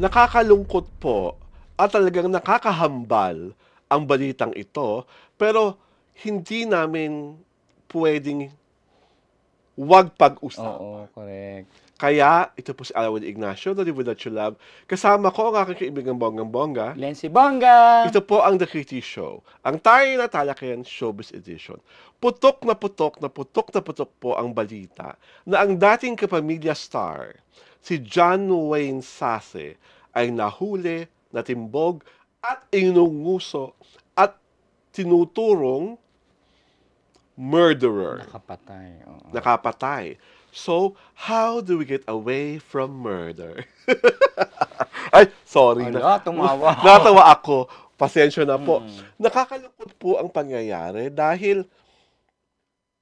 Nakakalungkot po at talagang nakakahambal ang balitang ito pero hindi namin pwedeng wag pag-usapan. Oo, correct. Kaya, ito po si Alwin Ignacio, The Live That You Love. Kasama ko ang aking kaibigang Bonggang Bongga. Lensi Bongga! Ito po ang The KT Show, ang tayo na talakayan Showbiz Edition. Putok na putok na putok na putok po ang balita na ang dating kapamilya star, si John Wayne Sase, ay nahuli, natimbog, at inunguso at tinuturong murderer. Nakapatay. Oh. Nakapatay So, how do we get away from murder? Ay, sorry. Ala, ano, na, tumawa. Natawa ako. Pasensya na po. Hmm. Nakakalungkot po ang pangyayari dahil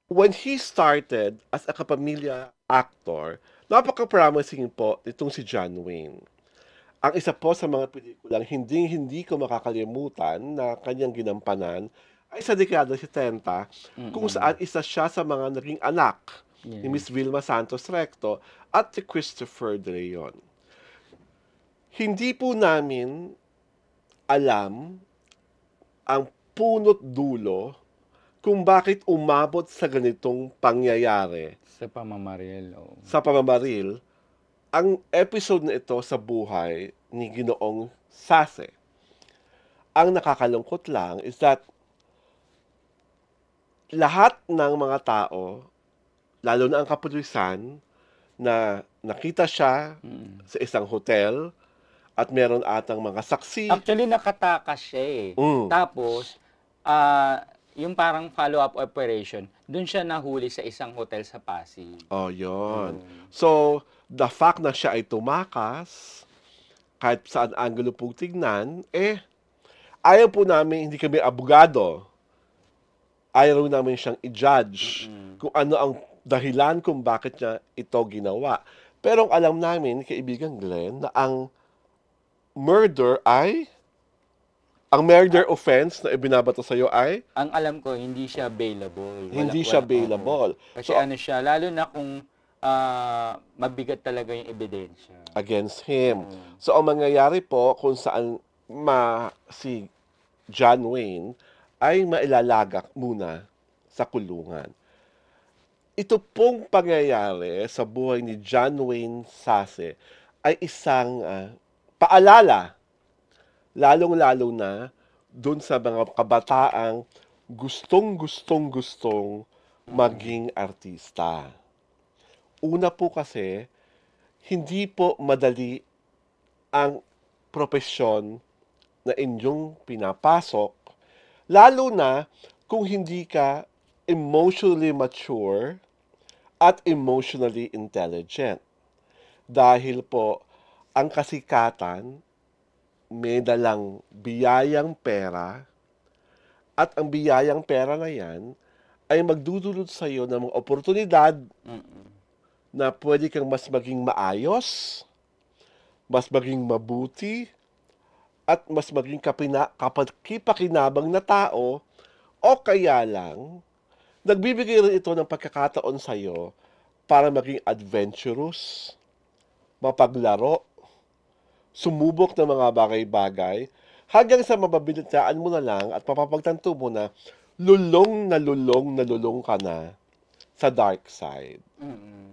when he started as a kapamilya actor, napaka-promising po itong si John Wayne. Ang isa po sa mga pelikulang hindi-hindi ko makakalimutan na kanyang ginampanan ay sa dekada 70 mm-hmm. kung saan isa siya sa mga naging anak yes. ni Miss Vilma Santos Recto at si Christopher De Leon. Hindi po namin alam ang punot dulo kung bakit umabot sa ganitong pangyayari. Sa pamamaril. Oh. Sa pamamaril, ang episode na ito sa buhay ni Ginoong Sase. Ang nakakalungkot lang is that lahat ng mga tao lalo na ang kapulisan, na nakita siya mm. sa isang hotel at meron atang mga saksi. Actually, nakatakas siya eh. Mm. Tapos, uh, yung parang follow-up operation, dun siya nahuli sa isang hotel sa Pasig. Oh, yun. Mm. So, the fact na siya ay tumakas, kahit saan angulo po tignan, eh, ayaw po namin, hindi kami abogado, ayaw namin siyang i-judge mm-hmm. kung ano ang dahilan kung bakit niya ito ginawa. Pero ang alam namin, kaibigan Glenn, na ang murder ay ang murder offense na ibinabato sa iyo ay? Ang alam ko, hindi siya bailable. Wala, hindi siya bailable. Kasi so, ano siya, lalo na kung uh, mabigat talaga yung ebidensya. Against him. Hmm. So, ang mangyayari po kung saan ma, si John Wayne ay mailalagak muna sa kulungan. Ito pong pangyayari sa buhay ni John Wayne Sase ay isang uh, paalala, lalong-lalo na doon sa mga kabataang gustong-gustong-gustong maging artista. Una po kasi, hindi po madali ang profesyon na inyong pinapasok, lalo na kung hindi ka emotionally mature at emotionally intelligent. Dahil po, ang kasikatan may dalang biyayang pera at ang biyayang pera na yan ay magdudulot sa iyo ng mga oportunidad na pwede kang mas maging maayos, mas maging mabuti, at mas maging kapina, kapag kipakinabang na tao o kaya lang Nagbibigay rin ito ng pagkakataon sa iyo para maging adventurous, mapaglaro, sumubok ng mga bagay-bagay, hanggang sa mababinitaan mo na lang at mapapagtanto mo na lulong na lulong na lulong ka na sa dark side. mm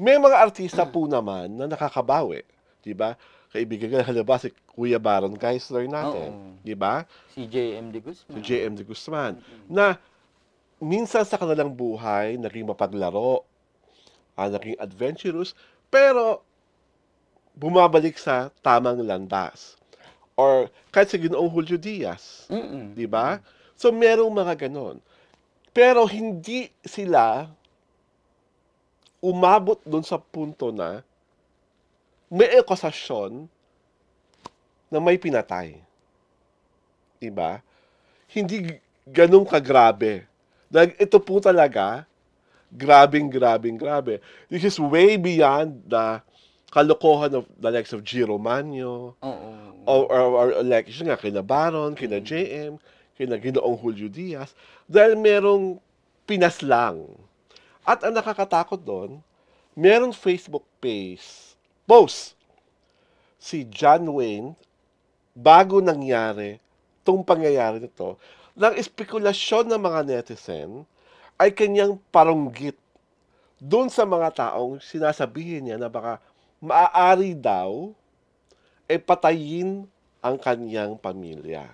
May mga artista po naman na nakakabawi, 'di ba? Kaibigan ka halaba si Kuya Baron Geisler natin, 'di ba? Si JM De Guzman. Si JM De Guzman mm-hmm. na minsan sa kanilang buhay, naging mapaglaro, ah, naging adventurous, pero bumabalik sa tamang landas. Or kahit sa ginoong Julio Diaz. Di ba? So, merong mga ganon. Pero hindi sila umabot doon sa punto na may akusasyon na may pinatay. Di ba? Hindi ganun kagrabe Like, ito po talaga, grabing, grabing, grabe. This is way beyond the kalokohan of the likes of G. Romano, oh, oh. or, or, or election nga, kina Baron, kina JM, mm. kina Ginoong Julio Diaz, dahil merong Pinas At ang nakakatakot doon, merong Facebook page post si John Wayne bago nangyari tong pangyayari nito ng espekulasyon ng mga netizen ay kanyang parunggit doon sa mga taong sinasabihin niya na baka maaari daw ay eh, patayin ang kanyang pamilya.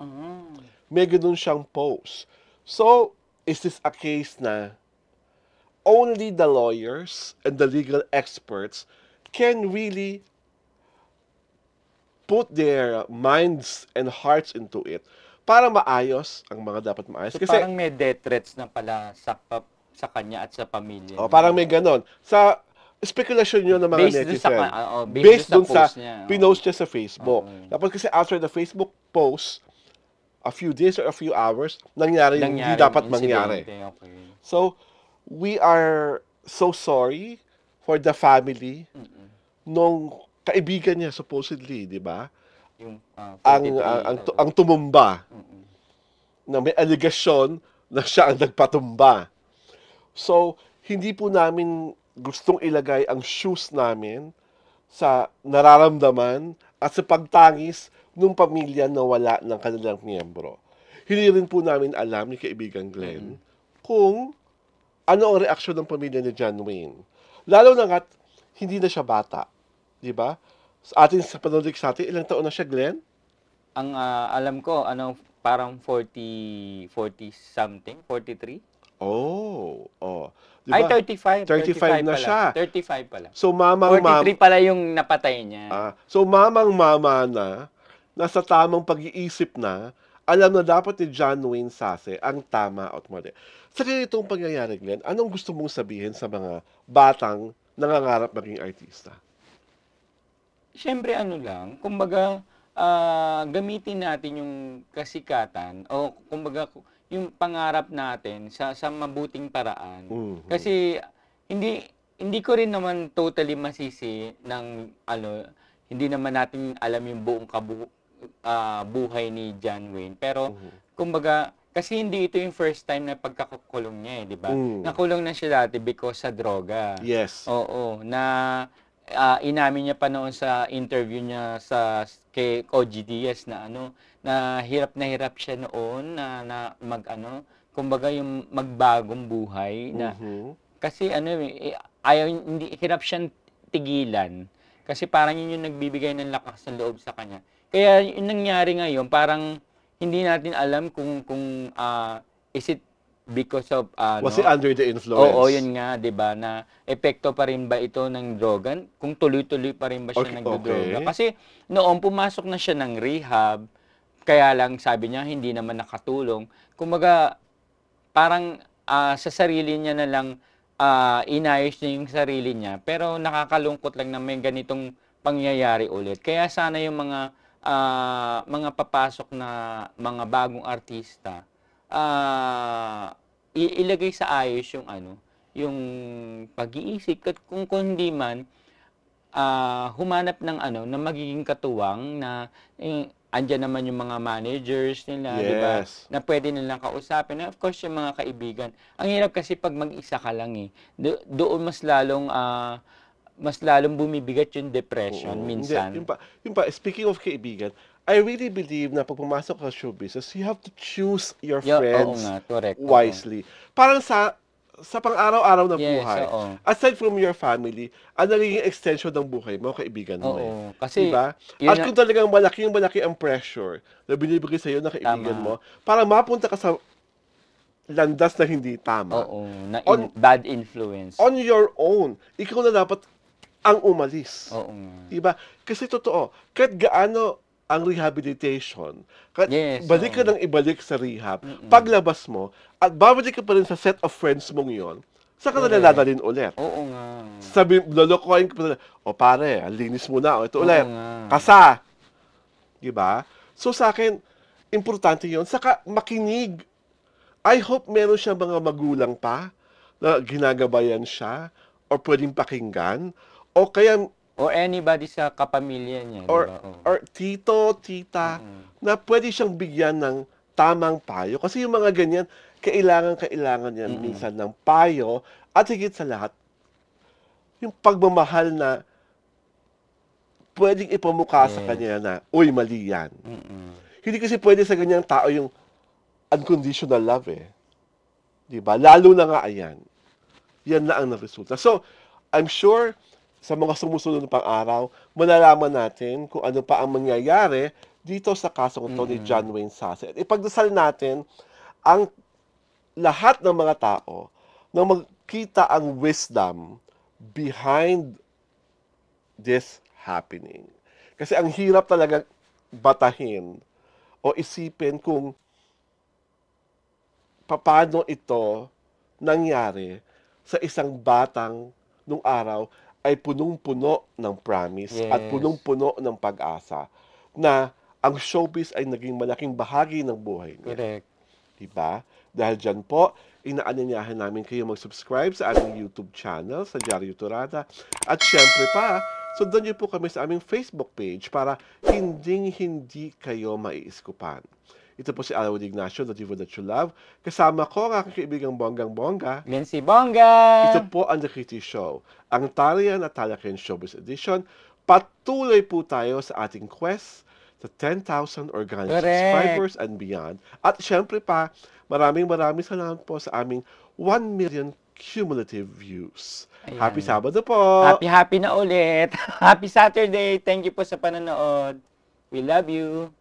Mm. May ganun siyang post. So, is this a case na only the lawyers and the legal experts can really put their minds and hearts into it para maayos ang mga dapat maayos. So, Kasi, parang may death threats na pala sa, sa kanya at sa pamilya. Oh, parang may ganon. Sa speculation yun ng mga based netizen. Sa, uh, oh, based, based dun sa, sa niya, oh. pinost niya sa Facebook. Okay. Oh. Tapos kasi after the Facebook post, a few days or a few hours, nangyari, nangyari yung hindi dapat mangyari. Okay. So, we are so sorry for the family mm-hmm. nung kaibigan niya supposedly, di ba? Yung, uh, ang, ah, ang, ang, ang tumumba mm-hmm. na may aligasyon na siya ang nagpatumba. So, hindi po namin gustong ilagay ang shoes namin sa nararamdaman at sa pagtangis ng pamilya na wala ng kanilang miyembro. Hindi rin po namin alam ni kaibigan Glenn mm-hmm. kung ano ang reaksyon ng pamilya ni John Wayne. Lalo na nga't hindi na siya bata. Di ba? Sa atin, sa panodig sa atin, ilang taon na siya, Glenn? Ang ah, alam ko, ano, parang 40, 40 something, 43? Oh, oh. Di Ay, ba? 35. 35 na pala. siya. 35 pala. So, mamang 43 mama. pala yung napatay niya. Ah, so, mamang mama na, nasa tamang pag-iisip na, alam na dapat ni John Wayne Sase ang tama at mali. Sa ganitong pangyayari, Glenn, anong gusto mong sabihin sa mga batang nangangarap maging artista? syempre ano lang, kumbaga uh, gamitin natin yung kasikatan o kumbaga yung pangarap natin sa sa mabuting paraan. Mm-hmm. Kasi hindi hindi ko rin naman totally masisi ng ano hindi naman natin alam yung buong kabu uh, buhay ni John Wayne. Pero mm-hmm. kumbaga kasi hindi ito yung first time na pagkakulong niya eh, di ba? Mm. Nakulong na siya dati because sa droga. Yes. Oo, na uh, inamin niya pa noon sa interview niya sa kay Koji Diaz na ano na hirap na hirap siya noon na, na mag ano kumbaga yung magbagong buhay na uh-huh. kasi ano eh, eh, ayaw hindi hirap siyang tigilan kasi parang yun yung nagbibigay ng lakas ng loob sa kanya kaya yung nangyari ngayon parang hindi natin alam kung kung uh, is it because of ano Was he under the influence? Oo, yun nga, 'di ba, na epekto pa rin ba ito ng drogan? Kung tuloy-tuloy pa rin ba siya okay, nagdodroga? Okay. Kasi noon pumasok na siya ng rehab, kaya lang sabi niya hindi naman nakatulong. Kumaga parang uh, sa sarili niya na lang uh, inayos niya yung sarili niya, pero nakakalungkot lang na may ganitong pangyayari ulit. Kaya sana yung mga uh, mga papasok na mga bagong artista uh, ilagay sa ayos yung ano, yung pag-iisip at kung kundi man uh, humanap ng ano na magiging katuwang na eh, andyan naman yung mga managers nila, yes. di ba? Na pwede nilang kausapin. And of course, yung mga kaibigan. Ang hirap kasi pag mag-isa ka lang eh. Do- doon mas lalong uh, mas lalong bumibigat yung depression Oo, minsan. Hindi. Yung pa, yung pa, speaking of kaibigan, I really believe na pag pumasok ka sa show business, you have to choose your Yo, friends nga, correct, wisely. Oo. Parang sa sa pang-araw-araw na Yes, buhay. oo. Aside from your family, ang nagiging extension ng buhay mo, kaibigan mo. eh. kasi diba? yun At nga- kung talagang malaki yung malaki ang pressure na binibigay sa'yo na kaibigan Tama. mo, para mapunta ka sa landas na hindi tama. Oo, na in- On- bad influence. On your own, ikaw na dapat ang umalis. Oo nga. Diba? Kasi totoo, kahit gaano ang rehabilitation. Yes, balik ka oh. ng ibalik sa rehab. Mm-mm. Paglabas mo, at babalik ka pa rin sa set of friends mong yon sa kanila ka nalalala ulit. Oo nga. Sabi, lolokohin ka pa o pare, linis muna, o ito Oo ulit. Nga. Kasa. Diba? So sa akin, importante yon Saka makinig. I hope meron siya mga magulang pa na ginagabayan siya or pwedeng pakinggan o kaya Or anybody sa kapamilya niya. Or, diba? oh. or tito, tita, mm-hmm. na pwede siyang bigyan ng tamang payo. Kasi yung mga ganyan, kailangan-kailangan niya mm-hmm. minsan ng payo. At higit sa lahat, yung pagmamahal na pwedeng ipamukha yes. sa kanya na, uy, mali yan. Mm-hmm. Hindi kasi pwede sa ganyang tao yung unconditional love eh. Diba? Lalo na nga ayan. Yan na ang resulta. So, I'm sure sa mga sumusunod pang araw, malalaman natin kung ano pa ang mangyayari dito sa kasong ito mm-hmm. ni John Wayne Sasse. At ipagdasal natin ang lahat ng mga tao na magkita ang wisdom behind this happening. Kasi ang hirap talaga batahin o isipin kung paano ito nangyari sa isang batang nung araw ay punong-puno ng promise yes. at punong-puno ng pag-asa na ang showbiz ay naging malaking bahagi ng buhay niya. Correct. Diba? Dahil dyan po, inaanyayahan namin kayo mag-subscribe sa aming YouTube channel, sa Diaryo Turada. At syempre pa, sundan niyo po kami sa aming Facebook page para hinding-hindi kayo maiiskupan. Ito po si Alwin Ignacio, Not Evil That You Love. Kasama ko ang aking kaibigang Bonggang Bongga. Nancy Bongga! Ito po ang The Kitty Show, ang talian at talakin showbiz edition. Patuloy po tayo sa ating quest sa 10,000 organic Correct. subscribers and beyond. At syempre pa, maraming maraming salamat po sa aming 1 million cumulative views. Ayan. Happy Sabado po! Happy, happy na ulit! happy Saturday! Thank you po sa panonood. We love you!